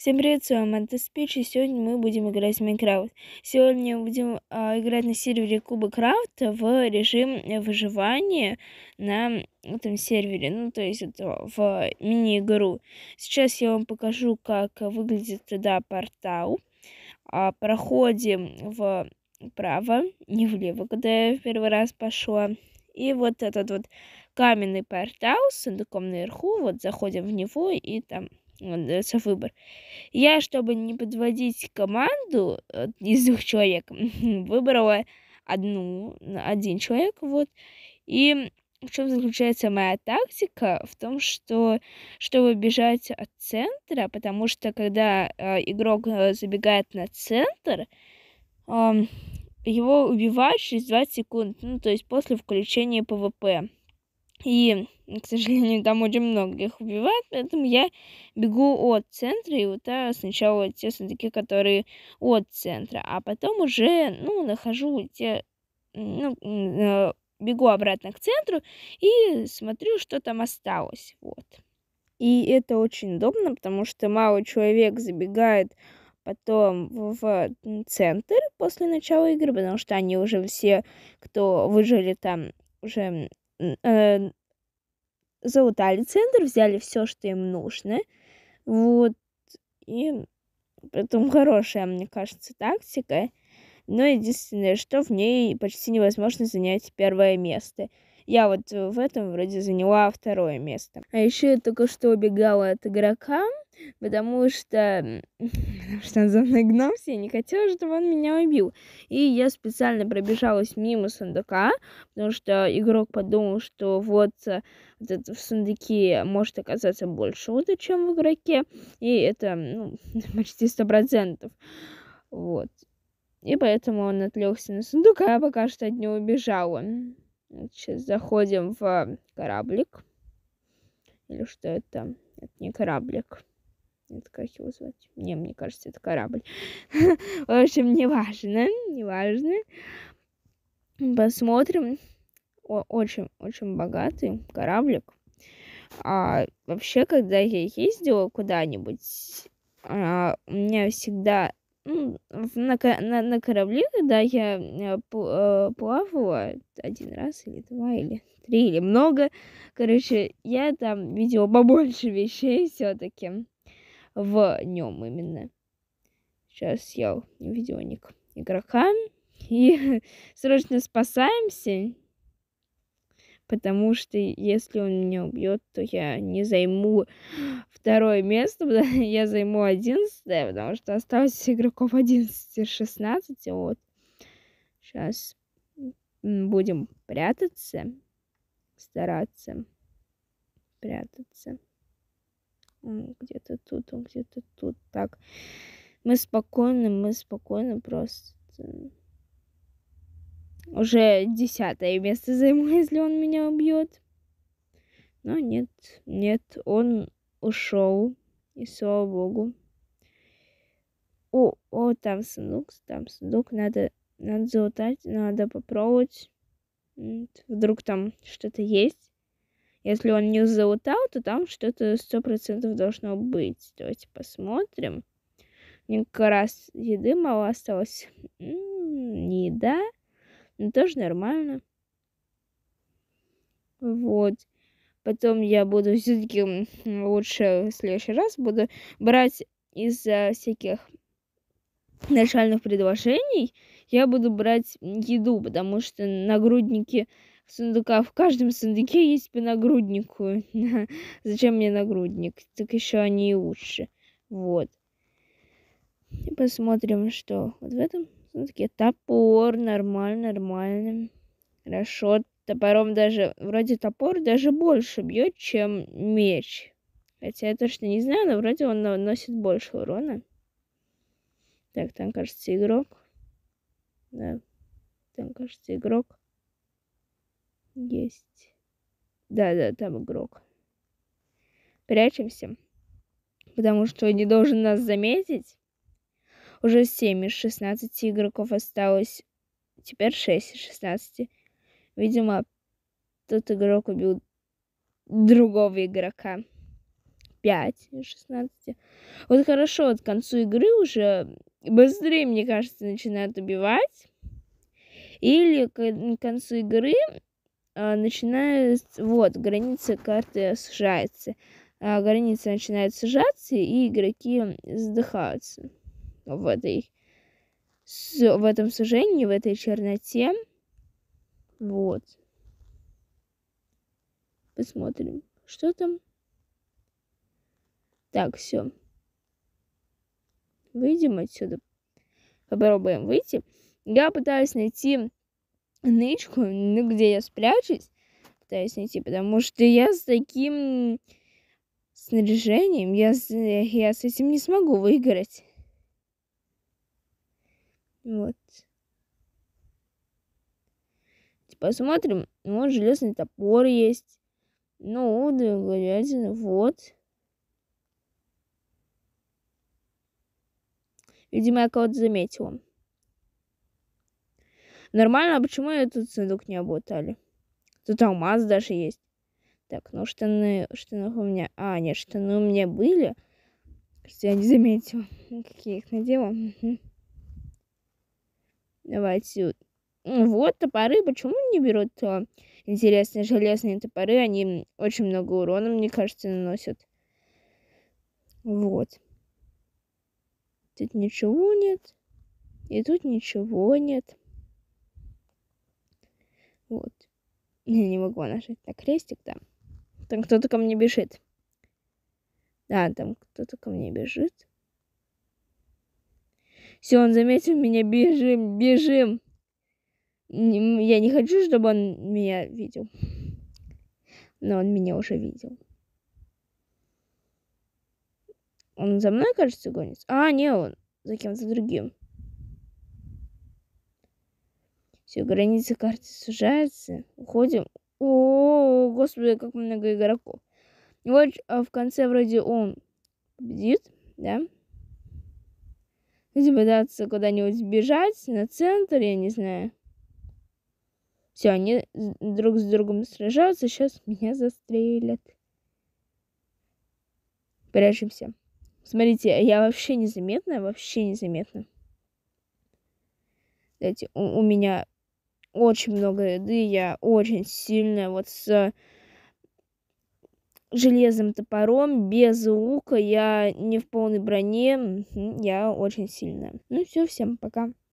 Всем привет, с вами Антеспич, и сегодня мы будем играть в Майнкрафт. Сегодня будем а, играть на сервере Кубы Крафта в режим выживания на этом сервере, ну то есть это в мини-игру. Сейчас я вам покажу, как выглядит туда портал. А, проходим вправо, не влево, когда я в первый раз пошла. И вот этот вот каменный портал с сундуком наверху, вот заходим в него и там Э, за выбор. Я, чтобы не подводить команду э, из двух человек, выбрала одну, один человек, вот. И в чем заключается моя тактика? В том, что чтобы бежать от центра, потому что когда э, игрок э, забегает на центр, э, его убивают через 20 секунд, ну, то есть после включения ПВП. И, к сожалению, там очень много их убивают, поэтому я бегу от центра и вот а, сначала те сундуки, которые от центра, а потом уже, ну, нахожу те, ну, э, бегу обратно к центру и смотрю, что там осталось, вот. И это очень удобно, потому что мало человек забегает потом в центр после начала игры, потому что они уже все, кто выжили там, уже э, залутали центр, взяли все, что им нужно. Вот. И поэтому хорошая, мне кажется, тактика. Но единственное, что в ней почти невозможно занять первое место. Я вот в этом вроде заняла второе место. А еще я только что убегала от игрока, потому что, потому что он за мной гнался, я не хотела, чтобы он меня убил. И я специально пробежалась мимо сундука, потому что игрок подумал, что вот, э, вот это в сундуке может оказаться больше лута, чем в игроке, и это ну, почти сто процентов, Вот. И поэтому он отвлекся на сундука, а я пока что от него убежала. Сейчас заходим в э, кораблик. Или что это? Это не кораблик. Нет, как его звать? Не, мне кажется, это корабль. В общем, неважно, неважно. Посмотрим. Очень-очень богатый кораблик. А вообще, когда я ездила куда-нибудь, а, у меня всегда ну, на, на, на корабле, когда я э, э, плавала один раз или два или три или много, короче, я там видела побольше вещей все-таки в нем именно. Сейчас я видеоник игрока. И срочно спасаемся. Потому что если он меня убьет, то я не займу второе место, я займу одиннадцатое, потому что осталось игроков 11-16. Вот. Сейчас будем прятаться, стараться прятаться он где-то тут, он где-то тут. Так, мы спокойны, мы спокойны просто. Уже десятое место займу, если он меня убьет. Но нет, нет, он ушел. И слава богу. О, о, там сундук, там сундук, надо, надо залутать, надо попробовать. Вдруг там что-то есть. Если он не залутал, то там что-то сто процентов должно быть. Давайте посмотрим. Несколько раз еды мало осталось. не еда. Но тоже нормально. Вот. Потом я буду все-таки лучше в следующий раз буду брать из всяких начальных предложений. Я буду брать еду, потому что нагрудники сундука. В каждом сундуке есть по нагруднику. Зачем мне нагрудник? Так еще они и лучше. Вот. И посмотрим, что вот в этом сундуке. Топор, нормально, нормально. Хорошо. Топором даже, вроде топор даже больше бьет, чем меч. Хотя я точно не знаю, но вроде он наносит больше урона. Так, там, кажется, игрок. Да, там, кажется, игрок. Есть. Да-да, там игрок. Прячемся. Потому что он не должен нас заметить. Уже 7 из 16 игроков осталось. Теперь 6 из 16. Видимо, тот игрок убил другого игрока. 5 из 16. Вот хорошо, вот к концу игры уже быстрее, мне кажется, начинают убивать. Или к концу игры а, начинает, вот, граница карты сужается. А, граница начинает сужаться, и игроки задыхаются в этой в этом сужении, в этой черноте. Вот. Посмотрим, что там. Так, все. Выйдем отсюда. Попробуем выйти. Я пытаюсь найти нычку, ну где я спрячусь, пытаюсь найти, ну, типа, потому что я с таким снаряжением, я, я с этим не смогу выиграть. Вот. Посмотрим, типа, ну, железный топор есть. Ну, да, глядя, вот. Видимо, я кого-то заметила. Нормально, а почему этот сундук не обутали? Тут алмаз даже есть. Так, ну штаны, штанов у меня... А, нет, штаны у меня были. Кажется, я не заметила, какие их надела. Давайте. Вот топоры. Почему не берут то? А? Интересные железные топоры. Они очень много урона, мне кажется, наносят. Вот. Тут ничего нет. И тут ничего нет. Вот. Ну, я не могу нажать на крестик Да. Там кто-то ко мне бежит. Да, там кто-то ко мне бежит. Все, он заметил меня. Бежим, бежим. Я не хочу, чтобы он меня видел. Но он меня уже видел. Он за мной, кажется, гонится. А, не, он за кем-то другим. Все, границы карты сужаются. Уходим. О, господи, как много игроков. И вот а в конце вроде он победит, да? Если пытаться куда-нибудь бежать на центр, я не знаю. Все, они друг с другом сражаются, сейчас меня застрелят. Прячемся. Смотрите, я вообще незаметна, вообще незаметна. Давайте, у, у меня очень много еды, я очень сильная, вот с железным топором, без лука, я не в полной броне, я очень сильная. Ну все, всем пока.